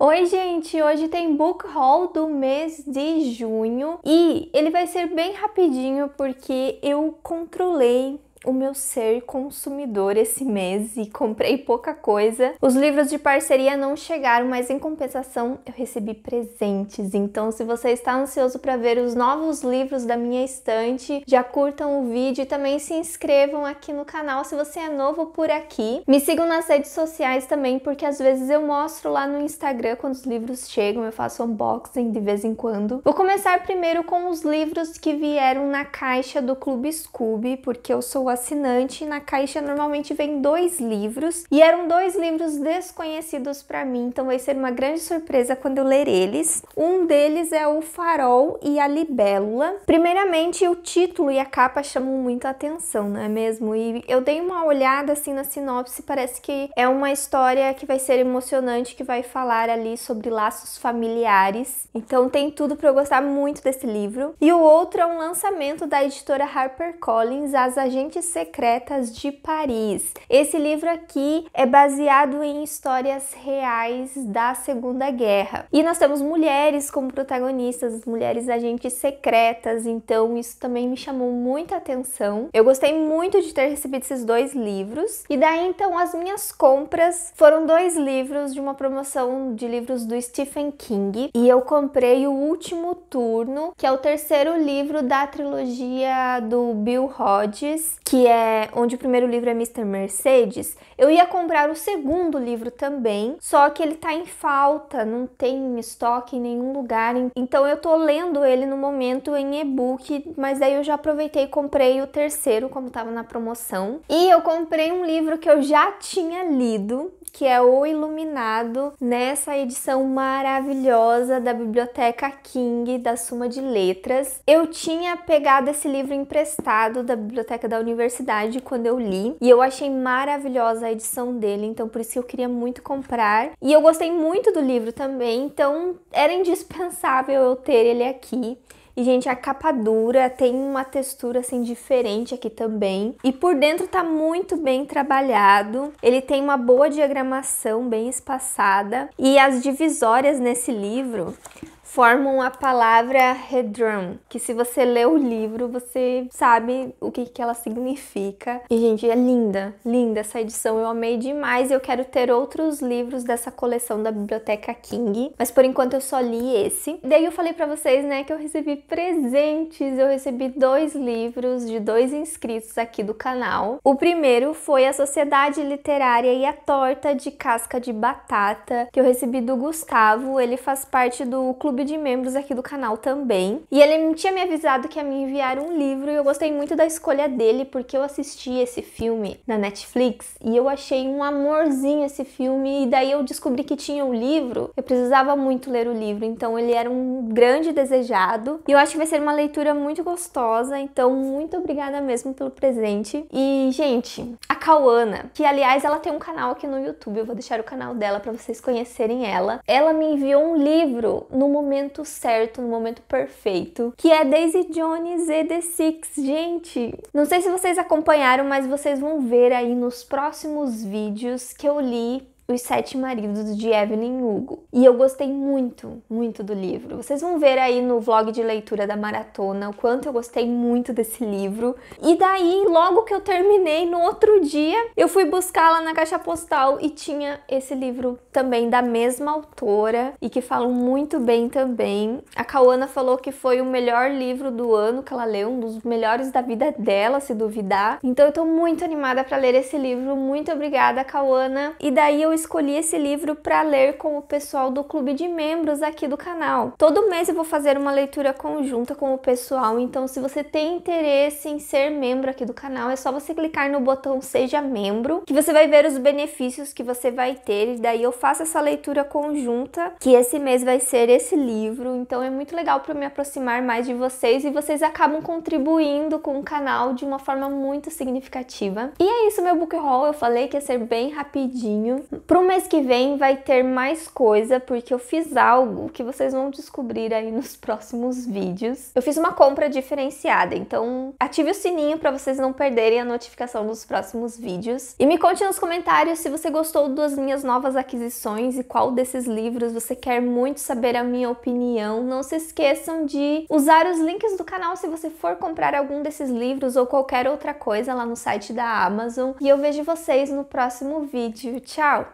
Oi, gente! Hoje tem book haul do mês de junho e ele vai ser bem rapidinho porque eu controlei o meu ser consumidor esse mês e comprei pouca coisa. Os livros de parceria não chegaram, mas em compensação eu recebi presentes. Então, se você está ansioso para ver os novos livros da minha estante, já curtam o vídeo e também se inscrevam aqui no canal se você é novo por aqui. Me sigam nas redes sociais também, porque às vezes eu mostro lá no Instagram quando os livros chegam, eu faço unboxing de vez em quando. Vou começar primeiro com os livros que vieram na caixa do Clube Scooby, porque eu sou assinante. Na caixa normalmente vem dois livros e eram dois livros desconhecidos para mim, então vai ser uma grande surpresa quando eu ler eles. Um deles é O Farol e a Libélula. Primeiramente, o título e a capa chamam muita atenção, não é mesmo? E eu dei uma olhada assim na sinopse, parece que é uma história que vai ser emocionante, que vai falar ali sobre laços familiares. Então tem tudo para eu gostar muito desse livro. E o outro é um lançamento da editora HarperCollins, As Agentes Mentes Secretas de Paris. Esse livro aqui é baseado em histórias reais da Segunda Guerra. E nós temos mulheres como protagonistas, mulheres agentes secretas, então isso também me chamou muita atenção. Eu gostei muito de ter recebido esses dois livros. E daí então as minhas compras foram dois livros de uma promoção de livros do Stephen King, e eu comprei o último turno, que é o terceiro livro da trilogia do Bill Hodges, que é onde o primeiro livro é Mr. Mercedes, eu ia comprar o segundo livro também, só que ele tá em falta, não tem estoque em nenhum lugar, então eu tô lendo ele no momento em e-book, mas daí eu já aproveitei e comprei o terceiro, como tava na promoção. E eu comprei um livro que eu já tinha lido, que é O Iluminado, nessa edição maravilhosa da Biblioteca King, da Suma de Letras. Eu tinha pegado esse livro emprestado da Biblioteca da Universidade universidade quando eu li e eu achei maravilhosa a edição dele, então por isso que eu queria muito comprar. E eu gostei muito do livro também, então era indispensável eu ter ele aqui. E, gente, a capa dura tem uma textura assim diferente aqui também. E por dentro tá muito bem trabalhado. Ele tem uma boa diagramação bem espaçada. E as divisórias nesse livro formam a palavra hedron, que se você lê o livro, você sabe o que, que ela significa. E, gente, é linda, linda essa edição, eu amei demais. e Eu quero ter outros livros dessa coleção da Biblioteca King, mas por enquanto eu só li esse. Daí eu falei para vocês, né, que eu recebi presentes, eu recebi dois livros de dois inscritos aqui do canal. O primeiro foi A Sociedade Literária e a Torta de Casca de Batata, que eu recebi do Gustavo, ele faz parte do Clube clube de membros aqui do canal também. E ele tinha me avisado que ia me enviar um livro e eu gostei muito da escolha dele porque eu assisti esse filme na Netflix e eu achei um amorzinho esse filme e daí eu descobri que tinha o um livro. Eu precisava muito ler o livro, então ele era um grande desejado. E eu acho que vai ser uma leitura muito gostosa, então muito obrigada mesmo pelo presente. E, gente, a Cauana, que aliás ela tem um canal aqui no YouTube, eu vou deixar o canal dela para vocês conhecerem ela. Ela me enviou um livro no momento momento certo, no momento perfeito, que é Daisy Jones e The Six. Gente, não sei se vocês acompanharam, mas vocês vão ver aí nos próximos vídeos que eu li os Sete Maridos de Evelyn Hugo. E eu gostei muito, muito do livro. Vocês vão ver aí no vlog de leitura da maratona o quanto eu gostei muito desse livro. E daí, logo que eu terminei, no outro dia, eu fui buscar lá na caixa postal e tinha esse livro também da mesma autora e que falam muito bem também. A Cauana falou que foi o melhor livro do ano que ela leu, um dos melhores da vida dela, se duvidar. Então eu tô muito animada para ler esse livro. Muito obrigada, Cauana. E daí eu escolhi esse livro para ler com o pessoal do clube de membros aqui do canal. Todo mês eu vou fazer uma leitura conjunta com o pessoal, então se você tem interesse em ser membro aqui do canal, é só você clicar no botão seja membro, que você vai ver os benefícios que você vai ter e daí eu faço essa leitura conjunta, que esse mês vai ser esse livro, então é muito legal para me aproximar mais de vocês e vocês acabam contribuindo com o canal de uma forma muito significativa. E é isso meu book haul, eu falei que ia ser bem rapidinho, Pro mês que vem vai ter mais coisa, porque eu fiz algo que vocês vão descobrir aí nos próximos vídeos. Eu fiz uma compra diferenciada, então ative o sininho para vocês não perderem a notificação dos próximos vídeos. E me conte nos comentários se você gostou das minhas novas aquisições e qual desses livros você quer muito saber a minha opinião. Não se esqueçam de usar os links do canal se você for comprar algum desses livros ou qualquer outra coisa lá no site da Amazon. E eu vejo vocês no próximo vídeo. Tchau!